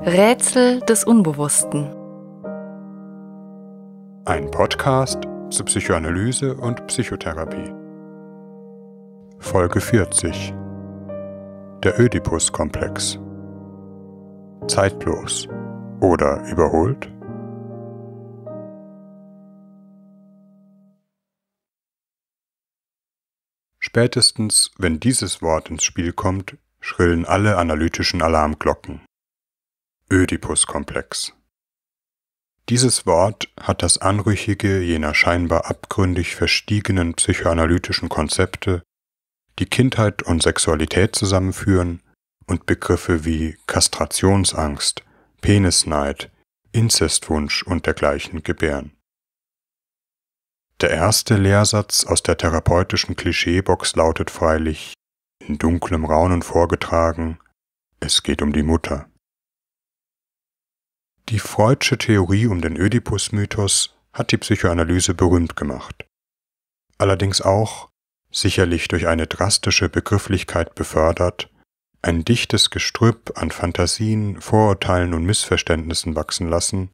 Rätsel des Unbewussten. Ein Podcast zur Psychoanalyse und Psychotherapie. Folge 40. Der Ödipus-Komplex. Zeitlos oder überholt? Spätestens, wenn dieses Wort ins Spiel kommt, schrillen alle analytischen Alarmglocken. Ödipus-Komplex. Dieses Wort hat das Anrüchige jener scheinbar abgründig verstiegenen psychoanalytischen Konzepte, die Kindheit und Sexualität zusammenführen und Begriffe wie Kastrationsangst, Penisneid, Inzestwunsch und dergleichen gebären. Der erste Lehrsatz aus der therapeutischen Klischeebox lautet freilich, in dunklem Raunen vorgetragen, es geht um die Mutter. Die Freudsche Theorie um den Ödipus-Mythos hat die Psychoanalyse berühmt gemacht. Allerdings auch, sicherlich durch eine drastische Begrifflichkeit befördert, ein dichtes Gestrüpp an Fantasien, Vorurteilen und Missverständnissen wachsen lassen,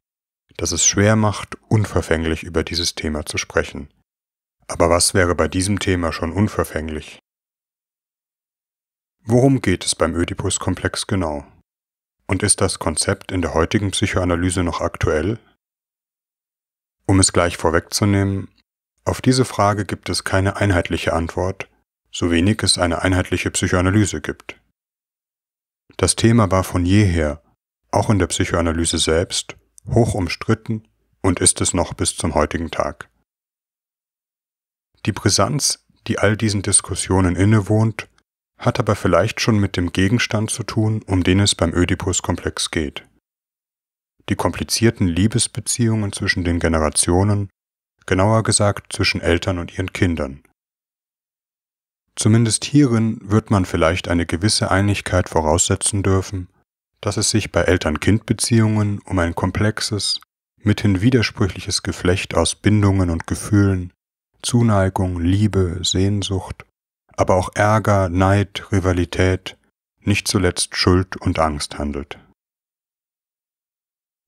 das es schwer macht, unverfänglich über dieses Thema zu sprechen. Aber was wäre bei diesem Thema schon unverfänglich? Worum geht es beim Ödipus-Komplex genau? Und ist das Konzept in der heutigen Psychoanalyse noch aktuell? Um es gleich vorwegzunehmen, auf diese Frage gibt es keine einheitliche Antwort, so wenig es eine einheitliche Psychoanalyse gibt. Das Thema war von jeher, auch in der Psychoanalyse selbst, hoch umstritten und ist es noch bis zum heutigen Tag. Die Brisanz, die all diesen Diskussionen innewohnt, hat aber vielleicht schon mit dem Gegenstand zu tun, um den es beim Ödipus-Komplex geht. Die komplizierten Liebesbeziehungen zwischen den Generationen, genauer gesagt zwischen Eltern und ihren Kindern. Zumindest hierin wird man vielleicht eine gewisse Einigkeit voraussetzen dürfen, dass es sich bei Eltern-Kind-Beziehungen um ein komplexes, mithin widersprüchliches Geflecht aus Bindungen und Gefühlen, Zuneigung, Liebe, Sehnsucht, aber auch Ärger, Neid, Rivalität, nicht zuletzt Schuld und Angst handelt.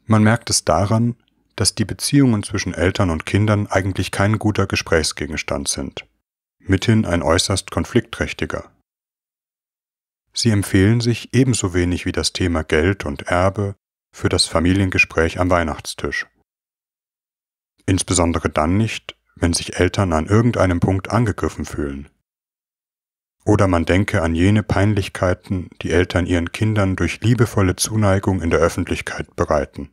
Man merkt es daran, dass die Beziehungen zwischen Eltern und Kindern eigentlich kein guter Gesprächsgegenstand sind, mithin ein äußerst konfliktträchtiger. Sie empfehlen sich ebenso wenig wie das Thema Geld und Erbe für das Familiengespräch am Weihnachtstisch. Insbesondere dann nicht, wenn sich Eltern an irgendeinem Punkt angegriffen fühlen. Oder man denke an jene Peinlichkeiten, die Eltern ihren Kindern durch liebevolle Zuneigung in der Öffentlichkeit bereiten.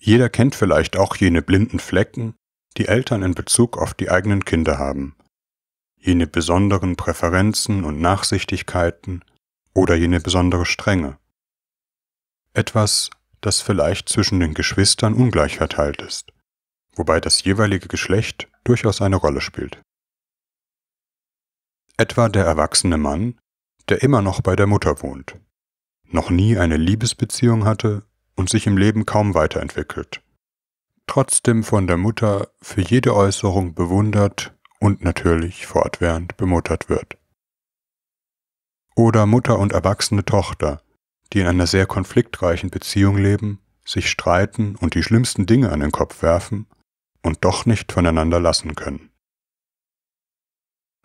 Jeder kennt vielleicht auch jene blinden Flecken, die Eltern in Bezug auf die eigenen Kinder haben, jene besonderen Präferenzen und Nachsichtigkeiten oder jene besondere Strenge. Etwas, das vielleicht zwischen den Geschwistern ungleich verteilt halt ist, wobei das jeweilige Geschlecht durchaus eine Rolle spielt. Etwa der erwachsene Mann, der immer noch bei der Mutter wohnt, noch nie eine Liebesbeziehung hatte und sich im Leben kaum weiterentwickelt, trotzdem von der Mutter für jede Äußerung bewundert und natürlich fortwährend bemuttert wird. Oder Mutter und erwachsene Tochter, die in einer sehr konfliktreichen Beziehung leben, sich streiten und die schlimmsten Dinge an den Kopf werfen und doch nicht voneinander lassen können.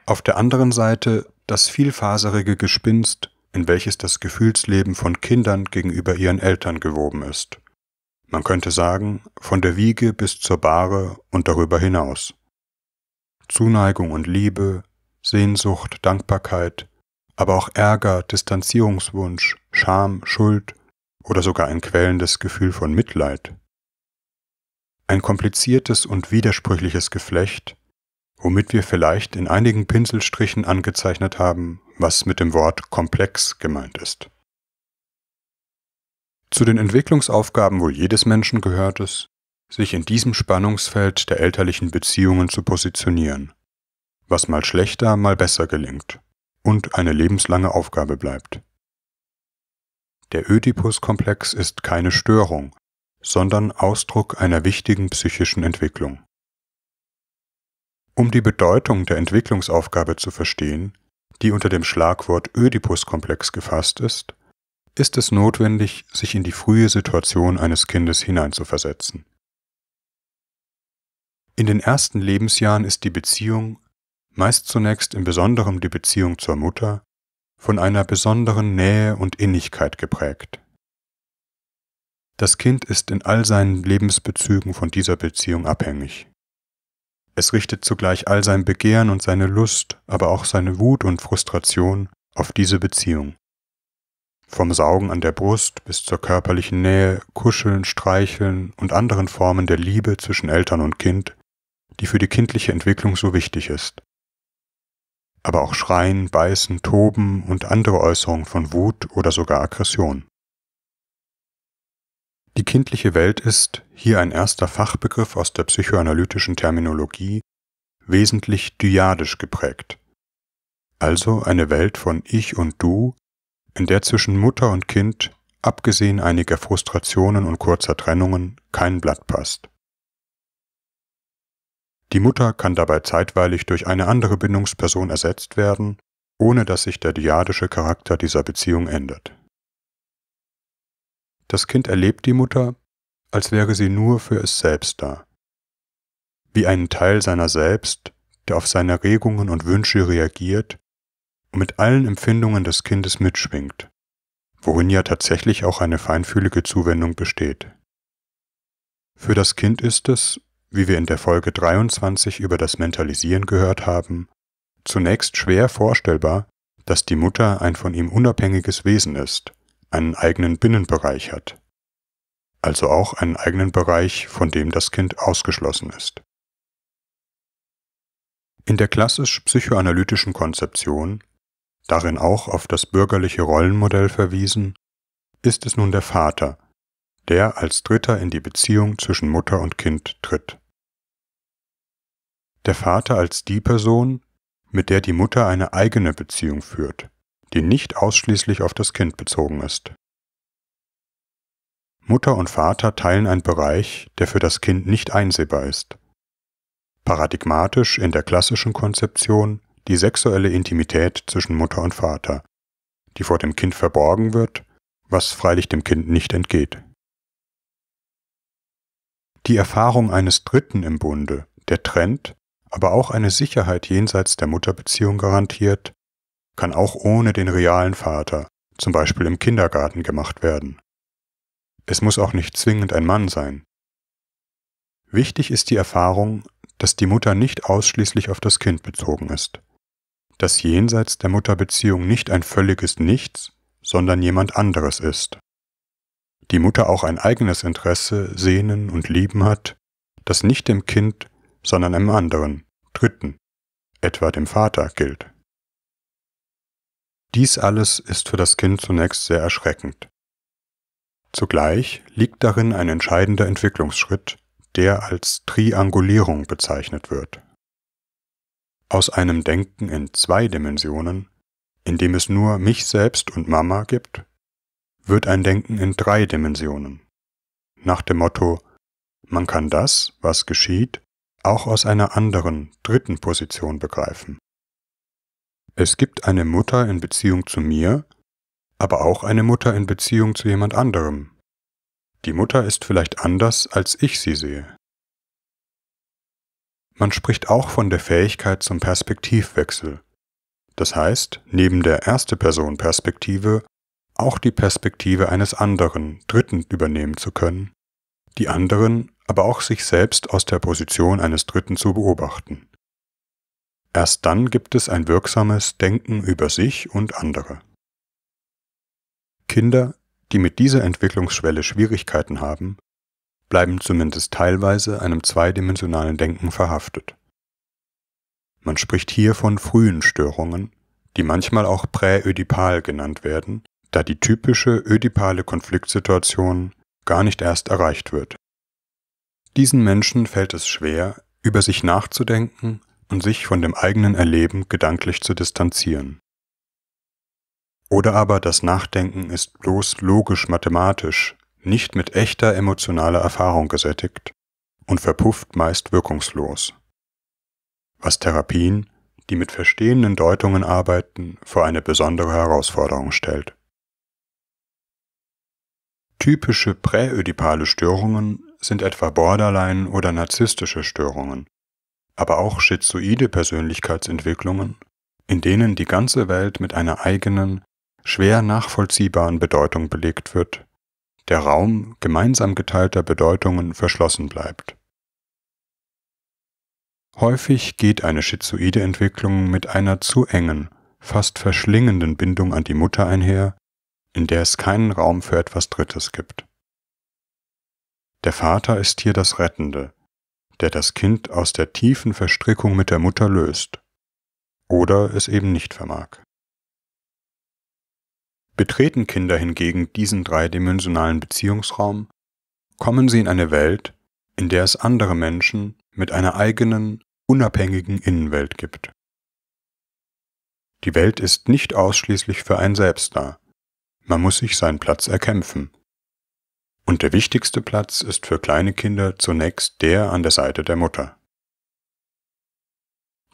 Auf der anderen Seite das vielfaserige Gespinst, in welches das Gefühlsleben von Kindern gegenüber ihren Eltern gewoben ist. Man könnte sagen, von der Wiege bis zur Bahre und darüber hinaus. Zuneigung und Liebe, Sehnsucht, Dankbarkeit, aber auch Ärger, Distanzierungswunsch, Scham, Schuld oder sogar ein quälendes Gefühl von Mitleid. Ein kompliziertes und widersprüchliches Geflecht, womit wir vielleicht in einigen Pinselstrichen angezeichnet haben, was mit dem Wort komplex gemeint ist. Zu den Entwicklungsaufgaben wohl jedes Menschen gehört es, sich in diesem Spannungsfeld der elterlichen Beziehungen zu positionieren, was mal schlechter, mal besser gelingt und eine lebenslange Aufgabe bleibt. Der oedipus komplex ist keine Störung, sondern Ausdruck einer wichtigen psychischen Entwicklung. Um die Bedeutung der Entwicklungsaufgabe zu verstehen, die unter dem Schlagwort Ödipus-Komplex gefasst ist, ist es notwendig, sich in die frühe Situation eines Kindes hineinzuversetzen. In den ersten Lebensjahren ist die Beziehung, meist zunächst in besonderem die Beziehung zur Mutter, von einer besonderen Nähe und Innigkeit geprägt. Das Kind ist in all seinen Lebensbezügen von dieser Beziehung abhängig. Es richtet zugleich all sein Begehren und seine Lust, aber auch seine Wut und Frustration auf diese Beziehung. Vom Saugen an der Brust bis zur körperlichen Nähe, Kuscheln, Streicheln und anderen Formen der Liebe zwischen Eltern und Kind, die für die kindliche Entwicklung so wichtig ist. Aber auch Schreien, Beißen, Toben und andere Äußerungen von Wut oder sogar Aggression. Die kindliche Welt ist, hier ein erster Fachbegriff aus der psychoanalytischen Terminologie, wesentlich dyadisch geprägt. Also eine Welt von Ich und Du, in der zwischen Mutter und Kind, abgesehen einiger Frustrationen und kurzer Trennungen, kein Blatt passt. Die Mutter kann dabei zeitweilig durch eine andere Bindungsperson ersetzt werden, ohne dass sich der dyadische Charakter dieser Beziehung ändert. Das Kind erlebt die Mutter, als wäre sie nur für es selbst da. Wie einen Teil seiner selbst, der auf seine Regungen und Wünsche reagiert und mit allen Empfindungen des Kindes mitschwingt, worin ja tatsächlich auch eine feinfühlige Zuwendung besteht. Für das Kind ist es, wie wir in der Folge 23 über das Mentalisieren gehört haben, zunächst schwer vorstellbar, dass die Mutter ein von ihm unabhängiges Wesen ist einen eigenen Binnenbereich hat, also auch einen eigenen Bereich, von dem das Kind ausgeschlossen ist. In der klassisch-psychoanalytischen Konzeption, darin auch auf das bürgerliche Rollenmodell verwiesen, ist es nun der Vater, der als Dritter in die Beziehung zwischen Mutter und Kind tritt. Der Vater als die Person, mit der die Mutter eine eigene Beziehung führt die nicht ausschließlich auf das Kind bezogen ist. Mutter und Vater teilen einen Bereich, der für das Kind nicht einsehbar ist. Paradigmatisch in der klassischen Konzeption die sexuelle Intimität zwischen Mutter und Vater, die vor dem Kind verborgen wird, was freilich dem Kind nicht entgeht. Die Erfahrung eines Dritten im Bunde, der trennt, aber auch eine Sicherheit jenseits der Mutterbeziehung garantiert, kann auch ohne den realen Vater, zum Beispiel im Kindergarten, gemacht werden. Es muss auch nicht zwingend ein Mann sein. Wichtig ist die Erfahrung, dass die Mutter nicht ausschließlich auf das Kind bezogen ist, dass jenseits der Mutterbeziehung nicht ein völliges Nichts, sondern jemand anderes ist. Die Mutter auch ein eigenes Interesse, Sehnen und Lieben hat, das nicht dem Kind, sondern einem anderen, Dritten, etwa dem Vater gilt. Dies alles ist für das Kind zunächst sehr erschreckend. Zugleich liegt darin ein entscheidender Entwicklungsschritt, der als Triangulierung bezeichnet wird. Aus einem Denken in zwei Dimensionen, in dem es nur mich selbst und Mama gibt, wird ein Denken in drei Dimensionen. Nach dem Motto, man kann das, was geschieht, auch aus einer anderen, dritten Position begreifen. Es gibt eine Mutter in Beziehung zu mir, aber auch eine Mutter in Beziehung zu jemand anderem. Die Mutter ist vielleicht anders, als ich sie sehe. Man spricht auch von der Fähigkeit zum Perspektivwechsel. Das heißt, neben der erste Person Perspektive auch die Perspektive eines anderen, Dritten übernehmen zu können, die anderen, aber auch sich selbst aus der Position eines Dritten zu beobachten. Erst dann gibt es ein wirksames Denken über sich und andere. Kinder, die mit dieser Entwicklungsschwelle Schwierigkeiten haben, bleiben zumindest teilweise einem zweidimensionalen Denken verhaftet. Man spricht hier von frühen Störungen, die manchmal auch präödipal genannt werden, da die typische ödipale Konfliktsituation gar nicht erst erreicht wird. Diesen Menschen fällt es schwer, über sich nachzudenken und sich von dem eigenen Erleben gedanklich zu distanzieren. Oder aber das Nachdenken ist bloß logisch-mathematisch, nicht mit echter emotionaler Erfahrung gesättigt und verpufft meist wirkungslos. Was Therapien, die mit verstehenden Deutungen arbeiten, vor eine besondere Herausforderung stellt. Typische präödipale Störungen sind etwa Borderline oder narzisstische Störungen, aber auch schizoide Persönlichkeitsentwicklungen, in denen die ganze Welt mit einer eigenen, schwer nachvollziehbaren Bedeutung belegt wird, der Raum gemeinsam geteilter Bedeutungen verschlossen bleibt. Häufig geht eine schizoide Entwicklung mit einer zu engen, fast verschlingenden Bindung an die Mutter einher, in der es keinen Raum für etwas Drittes gibt. Der Vater ist hier das Rettende, der das Kind aus der tiefen Verstrickung mit der Mutter löst oder es eben nicht vermag. Betreten Kinder hingegen diesen dreidimensionalen Beziehungsraum, kommen sie in eine Welt, in der es andere Menschen mit einer eigenen, unabhängigen Innenwelt gibt. Die Welt ist nicht ausschließlich für ein Selbst da, man muss sich seinen Platz erkämpfen und der wichtigste Platz ist für kleine Kinder zunächst der an der Seite der Mutter.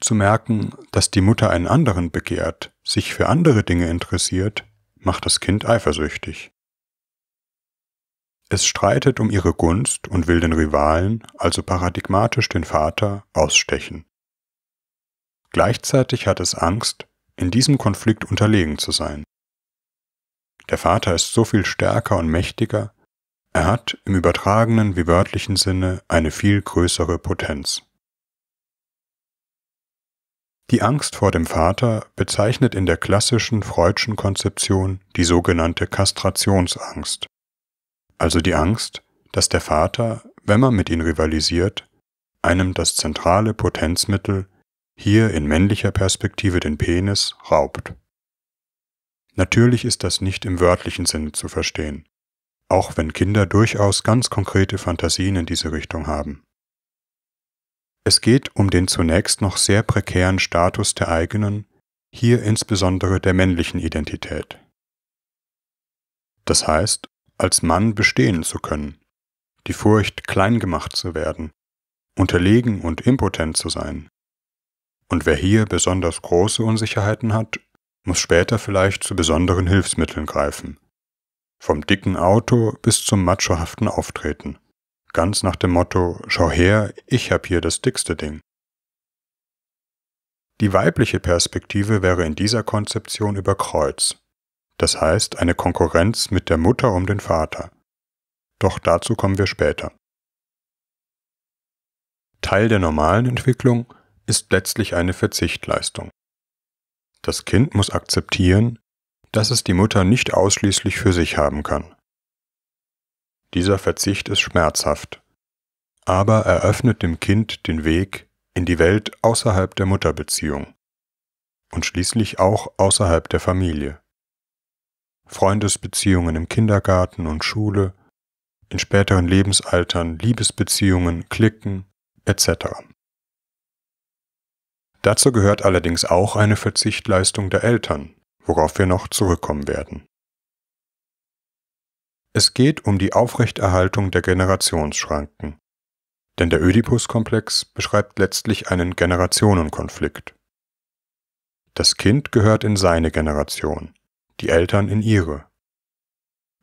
Zu merken, dass die Mutter einen anderen begehrt, sich für andere Dinge interessiert, macht das Kind eifersüchtig. Es streitet um ihre Gunst und will den Rivalen, also paradigmatisch den Vater, ausstechen. Gleichzeitig hat es Angst, in diesem Konflikt unterlegen zu sein. Der Vater ist so viel stärker und mächtiger, er hat im übertragenen wie wörtlichen Sinne eine viel größere Potenz. Die Angst vor dem Vater bezeichnet in der klassischen Freudschen Konzeption die sogenannte Kastrationsangst, also die Angst, dass der Vater, wenn man mit ihm rivalisiert, einem das zentrale Potenzmittel, hier in männlicher Perspektive den Penis, raubt. Natürlich ist das nicht im wörtlichen Sinne zu verstehen auch wenn Kinder durchaus ganz konkrete Fantasien in diese Richtung haben. Es geht um den zunächst noch sehr prekären Status der eigenen, hier insbesondere der männlichen Identität. Das heißt, als Mann bestehen zu können, die Furcht, klein gemacht zu werden, unterlegen und impotent zu sein. Und wer hier besonders große Unsicherheiten hat, muss später vielleicht zu besonderen Hilfsmitteln greifen, vom dicken Auto bis zum machohaften Auftreten. Ganz nach dem Motto, schau her, ich hab hier das dickste Ding. Die weibliche Perspektive wäre in dieser Konzeption über Kreuz, das heißt eine Konkurrenz mit der Mutter um den Vater. Doch dazu kommen wir später. Teil der normalen Entwicklung ist letztlich eine Verzichtleistung. Das Kind muss akzeptieren, dass es die Mutter nicht ausschließlich für sich haben kann. Dieser Verzicht ist schmerzhaft, aber eröffnet dem Kind den Weg in die Welt außerhalb der Mutterbeziehung und schließlich auch außerhalb der Familie. Freundesbeziehungen im Kindergarten und Schule, in späteren Lebensaltern Liebesbeziehungen, Klicken etc. Dazu gehört allerdings auch eine Verzichtleistung der Eltern, worauf wir noch zurückkommen werden. Es geht um die Aufrechterhaltung der Generationsschranken. Denn der oedipus komplex beschreibt letztlich einen Generationenkonflikt. Das Kind gehört in seine Generation, die Eltern in ihre.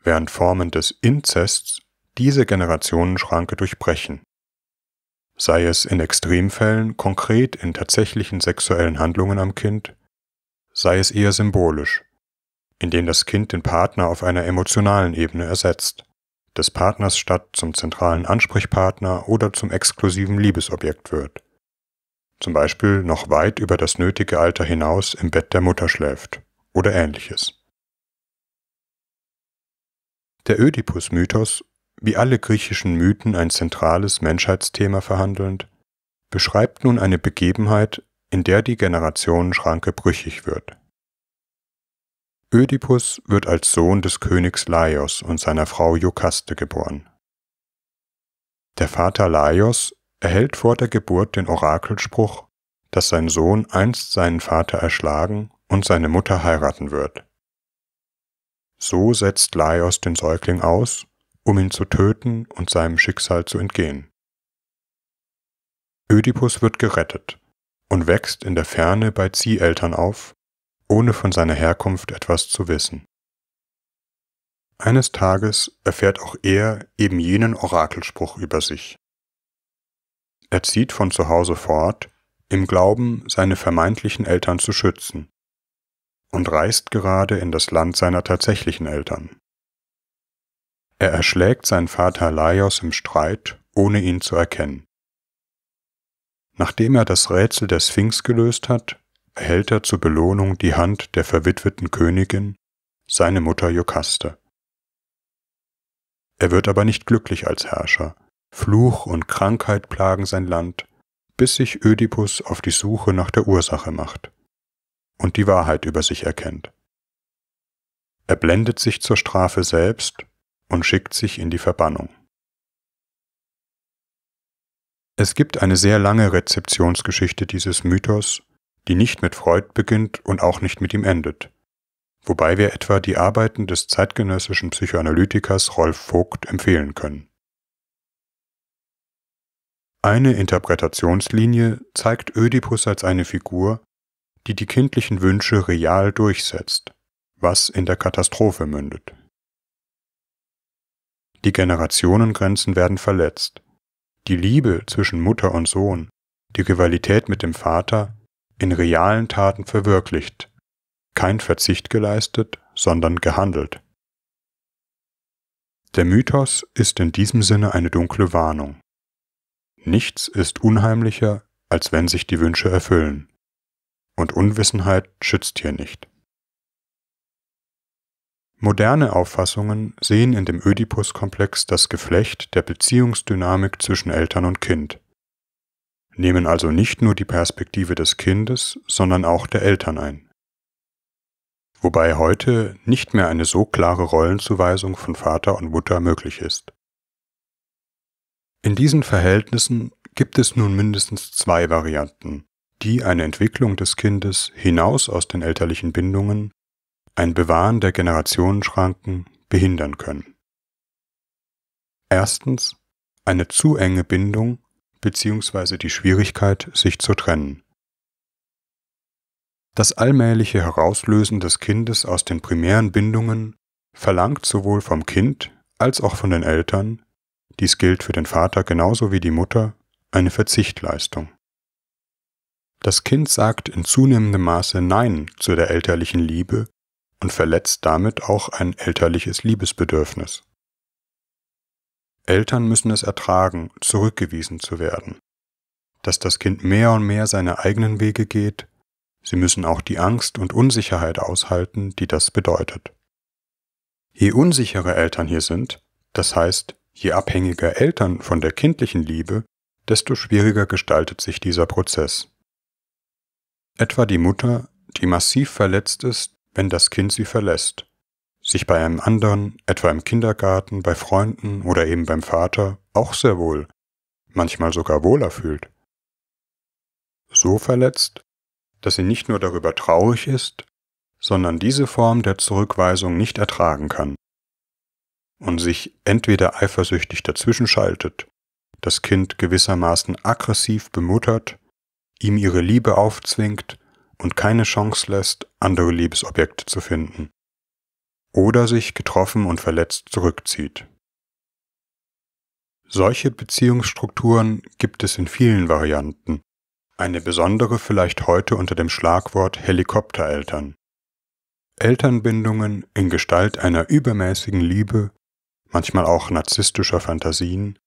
Während Formen des Inzests diese Generationenschranke durchbrechen. Sei es in Extremfällen konkret in tatsächlichen sexuellen Handlungen am Kind, sei es eher symbolisch, indem das Kind den Partner auf einer emotionalen Ebene ersetzt, des Partners statt zum zentralen Ansprechpartner oder zum exklusiven Liebesobjekt wird, zum Beispiel noch weit über das nötige Alter hinaus im Bett der Mutter schläft oder ähnliches. Der Ödipus-Mythos, wie alle griechischen Mythen ein zentrales Menschheitsthema verhandelnd, beschreibt nun eine Begebenheit, in der die Generationenschranke brüchig wird. Ödipus wird als Sohn des Königs Laios und seiner Frau Jokaste geboren. Der Vater Laios erhält vor der Geburt den Orakelspruch, dass sein Sohn einst seinen Vater erschlagen und seine Mutter heiraten wird. So setzt Laios den Säugling aus, um ihn zu töten und seinem Schicksal zu entgehen. Ödipus wird gerettet und wächst in der Ferne bei Zieheltern auf, ohne von seiner Herkunft etwas zu wissen. Eines Tages erfährt auch er eben jenen Orakelspruch über sich. Er zieht von zu Hause fort, im Glauben, seine vermeintlichen Eltern zu schützen, und reist gerade in das Land seiner tatsächlichen Eltern. Er erschlägt seinen Vater Laios im Streit, ohne ihn zu erkennen. Nachdem er das Rätsel der Sphinx gelöst hat, erhält er zur Belohnung die Hand der verwitweten Königin, seine Mutter Jokaste. Er wird aber nicht glücklich als Herrscher. Fluch und Krankheit plagen sein Land, bis sich Ödipus auf die Suche nach der Ursache macht und die Wahrheit über sich erkennt. Er blendet sich zur Strafe selbst und schickt sich in die Verbannung. Es gibt eine sehr lange Rezeptionsgeschichte dieses Mythos, die nicht mit Freud beginnt und auch nicht mit ihm endet, wobei wir etwa die Arbeiten des zeitgenössischen Psychoanalytikers Rolf Vogt empfehlen können. Eine Interpretationslinie zeigt Ödipus als eine Figur, die die kindlichen Wünsche real durchsetzt, was in der Katastrophe mündet. Die Generationengrenzen werden verletzt, die Liebe zwischen Mutter und Sohn, die Rivalität mit dem Vater, in realen Taten verwirklicht, kein Verzicht geleistet, sondern gehandelt. Der Mythos ist in diesem Sinne eine dunkle Warnung. Nichts ist unheimlicher, als wenn sich die Wünsche erfüllen. Und Unwissenheit schützt hier nicht. Moderne Auffassungen sehen in dem Ödipus-Komplex das Geflecht der Beziehungsdynamik zwischen Eltern und Kind, nehmen also nicht nur die Perspektive des Kindes, sondern auch der Eltern ein. Wobei heute nicht mehr eine so klare Rollenzuweisung von Vater und Mutter möglich ist. In diesen Verhältnissen gibt es nun mindestens zwei Varianten, die eine Entwicklung des Kindes hinaus aus den elterlichen Bindungen ein Bewahren der Generationenschranken behindern können. Erstens eine zu enge Bindung bzw. die Schwierigkeit, sich zu trennen. Das allmähliche Herauslösen des Kindes aus den primären Bindungen verlangt sowohl vom Kind als auch von den Eltern, dies gilt für den Vater genauso wie die Mutter, eine Verzichtleistung. Das Kind sagt in zunehmendem Maße Nein zu der elterlichen Liebe und verletzt damit auch ein elterliches Liebesbedürfnis. Eltern müssen es ertragen, zurückgewiesen zu werden, dass das Kind mehr und mehr seine eigenen Wege geht, sie müssen auch die Angst und Unsicherheit aushalten, die das bedeutet. Je unsichere Eltern hier sind, das heißt, je abhängiger Eltern von der kindlichen Liebe, desto schwieriger gestaltet sich dieser Prozess. Etwa die Mutter, die massiv verletzt ist wenn das Kind sie verlässt, sich bei einem anderen, etwa im Kindergarten, bei Freunden oder eben beim Vater, auch sehr wohl, manchmal sogar wohler fühlt. So verletzt, dass sie nicht nur darüber traurig ist, sondern diese Form der Zurückweisung nicht ertragen kann und sich entweder eifersüchtig dazwischenschaltet, das Kind gewissermaßen aggressiv bemuttert, ihm ihre Liebe aufzwingt und keine Chance lässt, andere Liebesobjekte zu finden. Oder sich getroffen und verletzt zurückzieht. Solche Beziehungsstrukturen gibt es in vielen Varianten. Eine besondere vielleicht heute unter dem Schlagwort Helikoptereltern. Elternbindungen in Gestalt einer übermäßigen Liebe, manchmal auch narzisstischer Fantasien,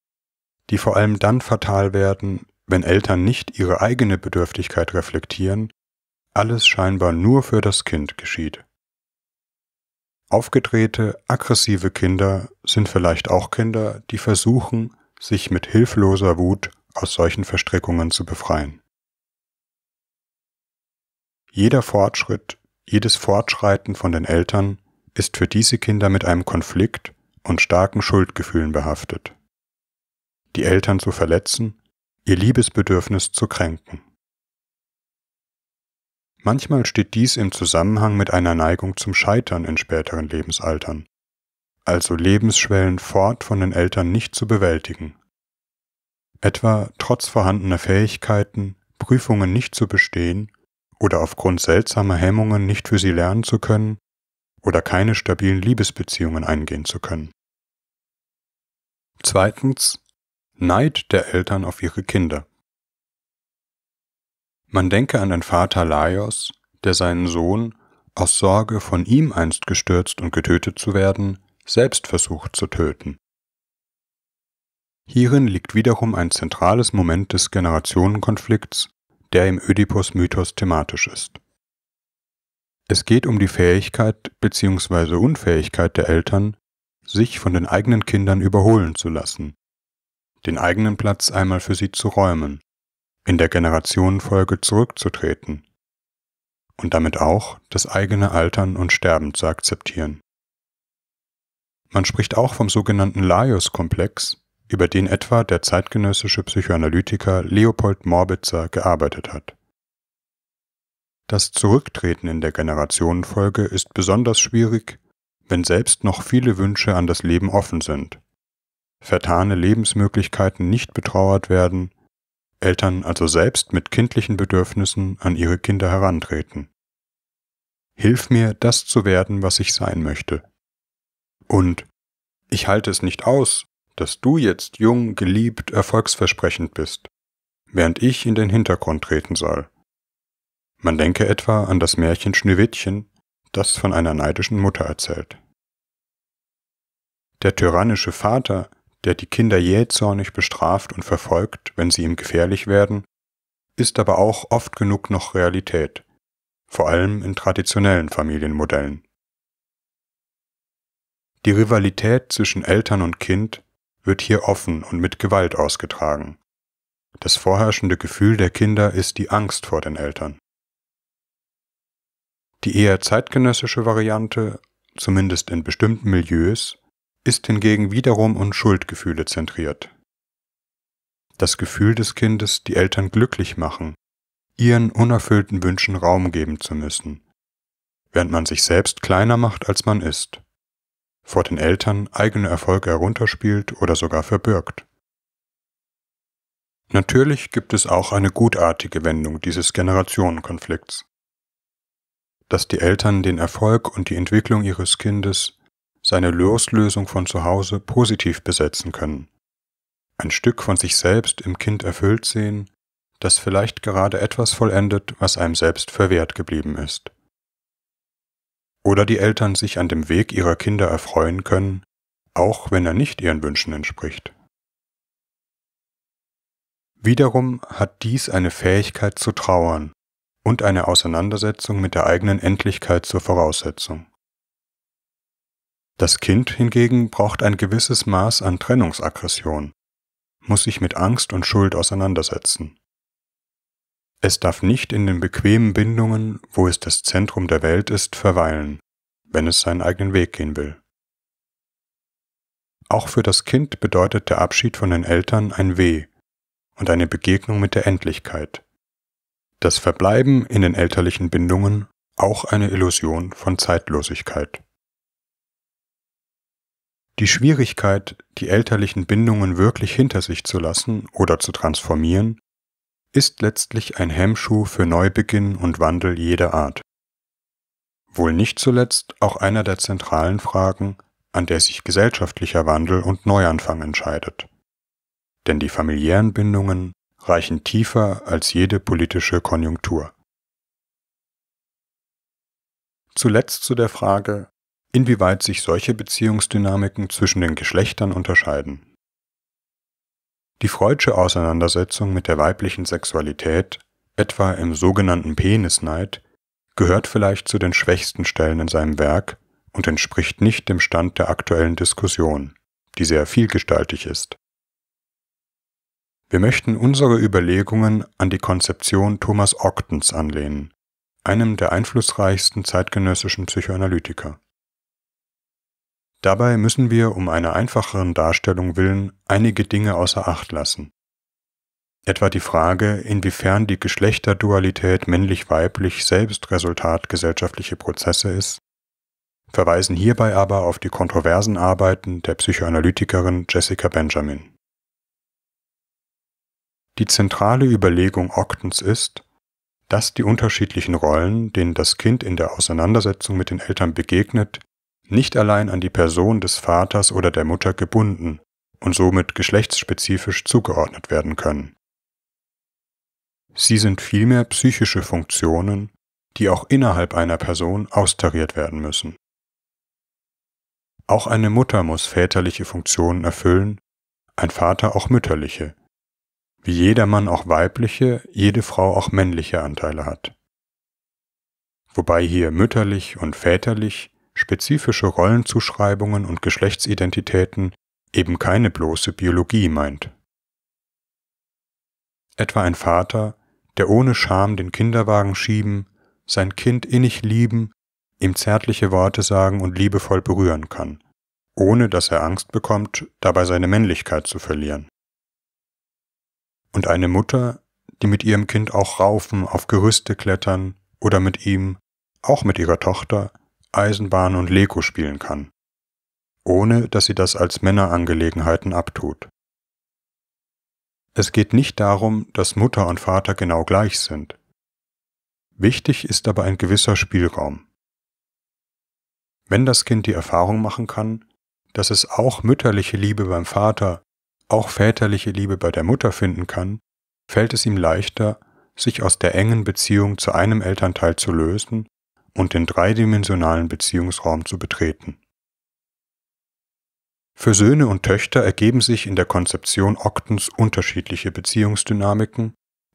die vor allem dann fatal werden, wenn Eltern nicht ihre eigene Bedürftigkeit reflektieren, alles scheinbar nur für das Kind geschieht. Aufgedrehte, aggressive Kinder sind vielleicht auch Kinder, die versuchen, sich mit hilfloser Wut aus solchen Verstrickungen zu befreien. Jeder Fortschritt, jedes Fortschreiten von den Eltern ist für diese Kinder mit einem Konflikt und starken Schuldgefühlen behaftet. Die Eltern zu verletzen, ihr Liebesbedürfnis zu kränken. Manchmal steht dies im Zusammenhang mit einer Neigung zum Scheitern in späteren Lebensaltern, also Lebensschwellen fort von den Eltern nicht zu bewältigen. Etwa trotz vorhandener Fähigkeiten, Prüfungen nicht zu bestehen oder aufgrund seltsamer Hemmungen nicht für sie lernen zu können oder keine stabilen Liebesbeziehungen eingehen zu können. Zweitens Neid der Eltern auf ihre Kinder. Man denke an den Vater Laios, der seinen Sohn, aus Sorge, von ihm einst gestürzt und getötet zu werden, selbst versucht zu töten. Hierin liegt wiederum ein zentrales Moment des Generationenkonflikts, der im Ödipus-Mythos thematisch ist. Es geht um die Fähigkeit bzw. Unfähigkeit der Eltern, sich von den eigenen Kindern überholen zu lassen, den eigenen Platz einmal für sie zu räumen in der Generationenfolge zurückzutreten und damit auch das eigene Altern und Sterben zu akzeptieren. Man spricht auch vom sogenannten Laius-Komplex, über den etwa der zeitgenössische Psychoanalytiker Leopold Morbitzer gearbeitet hat. Das Zurücktreten in der Generationenfolge ist besonders schwierig, wenn selbst noch viele Wünsche an das Leben offen sind, vertane Lebensmöglichkeiten nicht betrauert werden Eltern also selbst mit kindlichen Bedürfnissen an ihre Kinder herantreten. Hilf mir, das zu werden, was ich sein möchte. Und ich halte es nicht aus, dass du jetzt jung, geliebt, erfolgsversprechend bist, während ich in den Hintergrund treten soll. Man denke etwa an das Märchen Schneewittchen, das von einer neidischen Mutter erzählt. Der tyrannische Vater, der die Kinder jähzornig bestraft und verfolgt, wenn sie ihm gefährlich werden, ist aber auch oft genug noch Realität, vor allem in traditionellen Familienmodellen. Die Rivalität zwischen Eltern und Kind wird hier offen und mit Gewalt ausgetragen. Das vorherrschende Gefühl der Kinder ist die Angst vor den Eltern. Die eher zeitgenössische Variante, zumindest in bestimmten Milieus, ist hingegen wiederum um Schuldgefühle zentriert. Das Gefühl des Kindes, die Eltern glücklich machen, ihren unerfüllten Wünschen Raum geben zu müssen, während man sich selbst kleiner macht, als man ist, vor den Eltern eigene Erfolge herunterspielt oder sogar verbirgt. Natürlich gibt es auch eine gutartige Wendung dieses Generationenkonflikts. Dass die Eltern den Erfolg und die Entwicklung ihres Kindes seine Loslösung von zu Hause positiv besetzen können. Ein Stück von sich selbst im Kind erfüllt sehen, das vielleicht gerade etwas vollendet, was einem selbst verwehrt geblieben ist. Oder die Eltern sich an dem Weg ihrer Kinder erfreuen können, auch wenn er nicht ihren Wünschen entspricht. Wiederum hat dies eine Fähigkeit zu trauern und eine Auseinandersetzung mit der eigenen Endlichkeit zur Voraussetzung. Das Kind hingegen braucht ein gewisses Maß an Trennungsaggression, muss sich mit Angst und Schuld auseinandersetzen. Es darf nicht in den bequemen Bindungen, wo es das Zentrum der Welt ist, verweilen, wenn es seinen eigenen Weg gehen will. Auch für das Kind bedeutet der Abschied von den Eltern ein Weh und eine Begegnung mit der Endlichkeit. Das Verbleiben in den elterlichen Bindungen auch eine Illusion von Zeitlosigkeit. Die Schwierigkeit, die elterlichen Bindungen wirklich hinter sich zu lassen oder zu transformieren, ist letztlich ein Hemmschuh für Neubeginn und Wandel jeder Art. Wohl nicht zuletzt auch einer der zentralen Fragen, an der sich gesellschaftlicher Wandel und Neuanfang entscheidet. Denn die familiären Bindungen reichen tiefer als jede politische Konjunktur. Zuletzt zu der Frage, inwieweit sich solche Beziehungsdynamiken zwischen den Geschlechtern unterscheiden. Die freudsche Auseinandersetzung mit der weiblichen Sexualität, etwa im sogenannten Penisneid, gehört vielleicht zu den schwächsten Stellen in seinem Werk und entspricht nicht dem Stand der aktuellen Diskussion, die sehr vielgestaltig ist. Wir möchten unsere Überlegungen an die Konzeption Thomas Oktens anlehnen, einem der einflussreichsten zeitgenössischen Psychoanalytiker. Dabei müssen wir um einer einfacheren Darstellung willen einige Dinge außer Acht lassen. Etwa die Frage, inwiefern die Geschlechterdualität männlich-weiblich selbst Resultat gesellschaftlicher Prozesse ist, verweisen hierbei aber auf die kontroversen Arbeiten der Psychoanalytikerin Jessica Benjamin. Die zentrale Überlegung Octons ist, dass die unterschiedlichen Rollen, denen das Kind in der Auseinandersetzung mit den Eltern begegnet, nicht allein an die Person des Vaters oder der Mutter gebunden und somit geschlechtsspezifisch zugeordnet werden können. Sie sind vielmehr psychische Funktionen, die auch innerhalb einer Person austariert werden müssen. Auch eine Mutter muss väterliche Funktionen erfüllen, ein Vater auch mütterliche, wie jeder Mann auch weibliche, jede Frau auch männliche Anteile hat. Wobei hier mütterlich und väterlich spezifische Rollenzuschreibungen und Geschlechtsidentitäten eben keine bloße Biologie meint. Etwa ein Vater, der ohne Scham den Kinderwagen schieben, sein Kind innig lieben, ihm zärtliche Worte sagen und liebevoll berühren kann, ohne dass er Angst bekommt, dabei seine Männlichkeit zu verlieren. Und eine Mutter, die mit ihrem Kind auch raufen, auf Gerüste klettern oder mit ihm, auch mit ihrer Tochter, Eisenbahn und Lego spielen kann, ohne dass sie das als Männerangelegenheiten abtut. Es geht nicht darum, dass Mutter und Vater genau gleich sind. Wichtig ist aber ein gewisser Spielraum. Wenn das Kind die Erfahrung machen kann, dass es auch mütterliche Liebe beim Vater, auch väterliche Liebe bei der Mutter finden kann, fällt es ihm leichter, sich aus der engen Beziehung zu einem Elternteil zu lösen und den dreidimensionalen Beziehungsraum zu betreten. Für Söhne und Töchter ergeben sich in der Konzeption Oktens unterschiedliche Beziehungsdynamiken,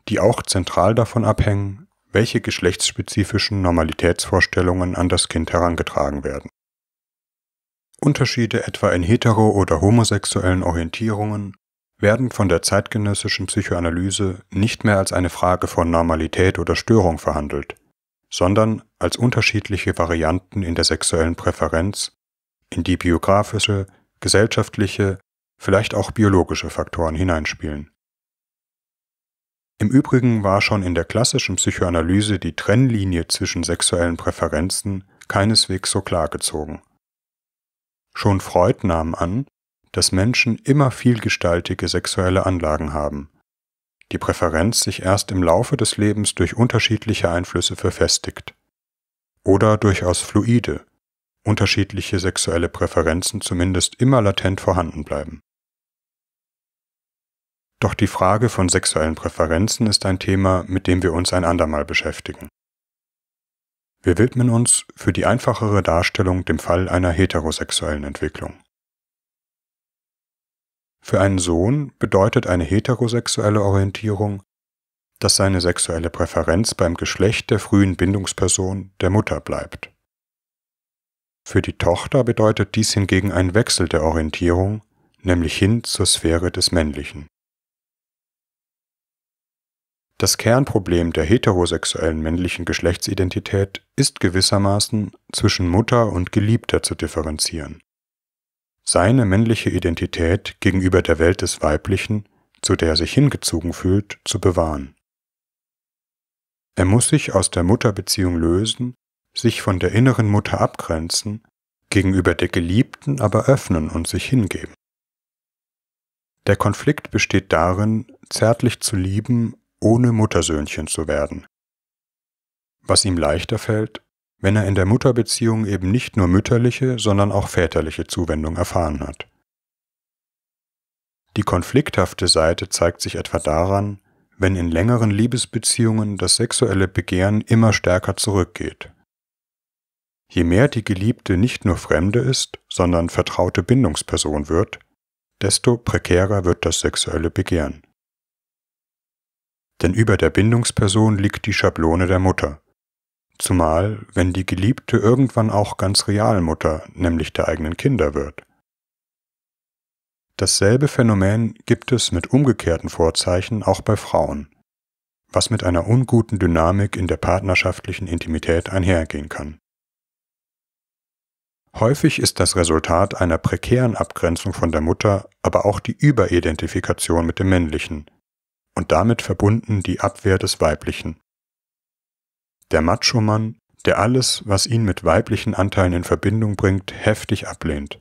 die auch zentral davon abhängen, welche geschlechtsspezifischen Normalitätsvorstellungen an das Kind herangetragen werden. Unterschiede etwa in hetero- oder homosexuellen Orientierungen werden von der zeitgenössischen Psychoanalyse nicht mehr als eine Frage von Normalität oder Störung verhandelt, sondern als unterschiedliche Varianten in der sexuellen Präferenz, in die biografische, gesellschaftliche, vielleicht auch biologische Faktoren hineinspielen. Im Übrigen war schon in der klassischen Psychoanalyse die Trennlinie zwischen sexuellen Präferenzen keineswegs so klar gezogen. Schon Freud nahm an, dass Menschen immer vielgestaltige sexuelle Anlagen haben die Präferenz sich erst im Laufe des Lebens durch unterschiedliche Einflüsse verfestigt. Oder durchaus fluide, unterschiedliche sexuelle Präferenzen zumindest immer latent vorhanden bleiben. Doch die Frage von sexuellen Präferenzen ist ein Thema, mit dem wir uns ein andermal beschäftigen. Wir widmen uns für die einfachere Darstellung dem Fall einer heterosexuellen Entwicklung. Für einen Sohn bedeutet eine heterosexuelle Orientierung, dass seine sexuelle Präferenz beim Geschlecht der frühen Bindungsperson der Mutter bleibt. Für die Tochter bedeutet dies hingegen ein Wechsel der Orientierung, nämlich hin zur Sphäre des Männlichen. Das Kernproblem der heterosexuellen männlichen Geschlechtsidentität ist gewissermaßen zwischen Mutter und Geliebter zu differenzieren seine männliche Identität gegenüber der Welt des Weiblichen, zu der er sich hingezogen fühlt, zu bewahren. Er muss sich aus der Mutterbeziehung lösen, sich von der inneren Mutter abgrenzen, gegenüber der Geliebten aber öffnen und sich hingeben. Der Konflikt besteht darin, zärtlich zu lieben, ohne Muttersöhnchen zu werden. Was ihm leichter fällt, wenn er in der Mutterbeziehung eben nicht nur mütterliche, sondern auch väterliche Zuwendung erfahren hat. Die konflikthafte Seite zeigt sich etwa daran, wenn in längeren Liebesbeziehungen das sexuelle Begehren immer stärker zurückgeht. Je mehr die Geliebte nicht nur Fremde ist, sondern vertraute Bindungsperson wird, desto prekärer wird das sexuelle Begehren. Denn über der Bindungsperson liegt die Schablone der Mutter, Zumal, wenn die Geliebte irgendwann auch ganz real Mutter, nämlich der eigenen Kinder wird. Dasselbe Phänomen gibt es mit umgekehrten Vorzeichen auch bei Frauen, was mit einer unguten Dynamik in der partnerschaftlichen Intimität einhergehen kann. Häufig ist das Resultat einer prekären Abgrenzung von der Mutter aber auch die Überidentifikation mit dem Männlichen und damit verbunden die Abwehr des Weiblichen, der Macho-Mann, der alles, was ihn mit weiblichen Anteilen in Verbindung bringt, heftig ablehnt.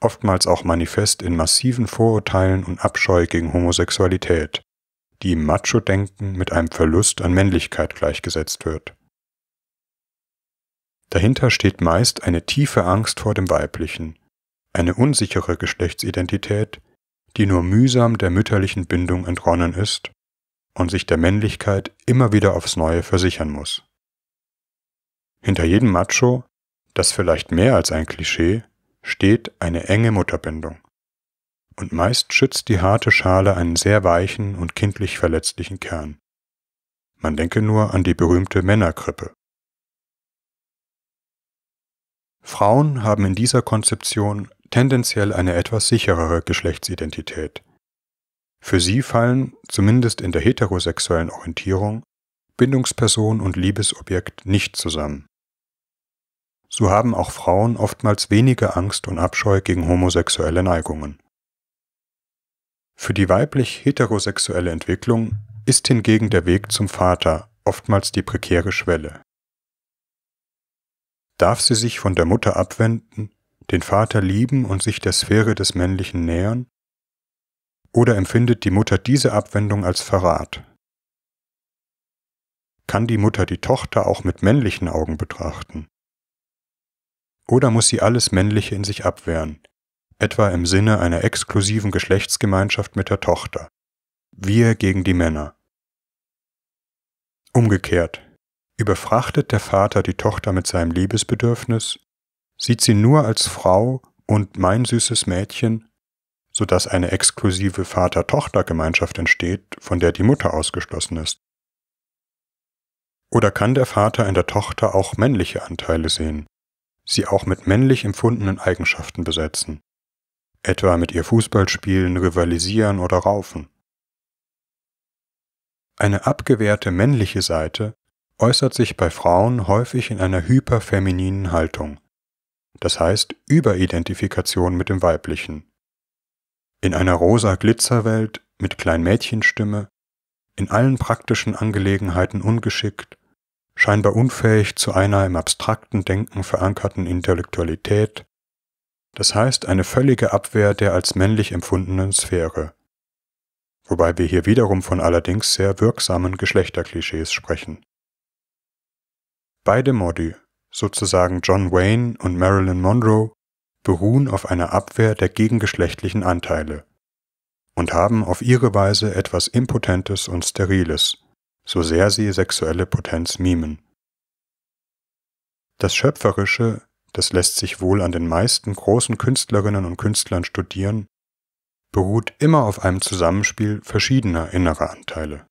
Oftmals auch manifest in massiven Vorurteilen und Abscheu gegen Homosexualität, die im Macho-Denken mit einem Verlust an Männlichkeit gleichgesetzt wird. Dahinter steht meist eine tiefe Angst vor dem Weiblichen, eine unsichere Geschlechtsidentität, die nur mühsam der mütterlichen Bindung entronnen ist und sich der Männlichkeit immer wieder aufs Neue versichern muss. Hinter jedem Macho, das vielleicht mehr als ein Klischee, steht eine enge Mutterbindung. Und meist schützt die harte Schale einen sehr weichen und kindlich verletzlichen Kern. Man denke nur an die berühmte Männerkrippe. Frauen haben in dieser Konzeption tendenziell eine etwas sicherere Geschlechtsidentität – für sie fallen, zumindest in der heterosexuellen Orientierung, Bindungsperson und Liebesobjekt nicht zusammen. So haben auch Frauen oftmals weniger Angst und Abscheu gegen homosexuelle Neigungen. Für die weiblich heterosexuelle Entwicklung ist hingegen der Weg zum Vater oftmals die prekäre Schwelle. Darf sie sich von der Mutter abwenden, den Vater lieben und sich der Sphäre des Männlichen nähern, oder empfindet die Mutter diese Abwendung als Verrat? Kann die Mutter die Tochter auch mit männlichen Augen betrachten? Oder muss sie alles Männliche in sich abwehren, etwa im Sinne einer exklusiven Geschlechtsgemeinschaft mit der Tochter? Wir gegen die Männer. Umgekehrt. Überfrachtet der Vater die Tochter mit seinem Liebesbedürfnis, sieht sie nur als Frau und mein süßes Mädchen sodass eine exklusive Vater-Tochter-Gemeinschaft entsteht, von der die Mutter ausgeschlossen ist? Oder kann der Vater in der Tochter auch männliche Anteile sehen, sie auch mit männlich empfundenen Eigenschaften besetzen, etwa mit ihr Fußball spielen, rivalisieren oder raufen? Eine abgewehrte männliche Seite äußert sich bei Frauen häufig in einer hyperfemininen Haltung, das heißt Überidentifikation mit dem Weiblichen, in einer rosa Glitzerwelt mit Kleinmädchenstimme, in allen praktischen Angelegenheiten ungeschickt, scheinbar unfähig zu einer im abstrakten Denken verankerten Intellektualität, das heißt eine völlige Abwehr der als männlich empfundenen Sphäre. Wobei wir hier wiederum von allerdings sehr wirksamen Geschlechterklischees sprechen. Beide Modi, sozusagen John Wayne und Marilyn Monroe, beruhen auf einer Abwehr der gegengeschlechtlichen Anteile und haben auf ihre Weise etwas Impotentes und Steriles, so sehr sie sexuelle Potenz mimen. Das Schöpferische, das lässt sich wohl an den meisten großen Künstlerinnen und Künstlern studieren, beruht immer auf einem Zusammenspiel verschiedener innerer Anteile.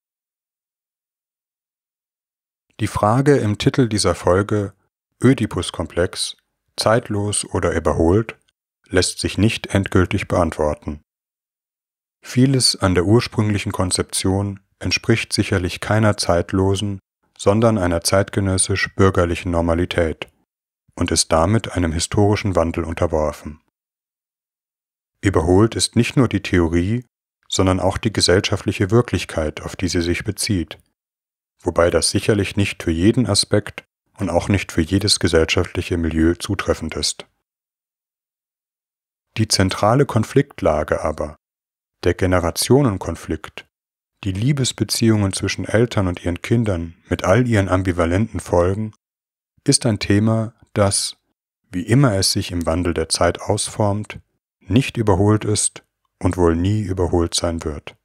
Die Frage im Titel dieser Folge Ödipus-Komplex zeitlos oder überholt, lässt sich nicht endgültig beantworten. Vieles an der ursprünglichen Konzeption entspricht sicherlich keiner zeitlosen, sondern einer zeitgenössisch-bürgerlichen Normalität und ist damit einem historischen Wandel unterworfen. Überholt ist nicht nur die Theorie, sondern auch die gesellschaftliche Wirklichkeit, auf die sie sich bezieht, wobei das sicherlich nicht für jeden Aspekt und auch nicht für jedes gesellschaftliche Milieu zutreffend ist. Die zentrale Konfliktlage aber, der Generationenkonflikt, die Liebesbeziehungen zwischen Eltern und ihren Kindern mit all ihren ambivalenten Folgen, ist ein Thema, das, wie immer es sich im Wandel der Zeit ausformt, nicht überholt ist und wohl nie überholt sein wird.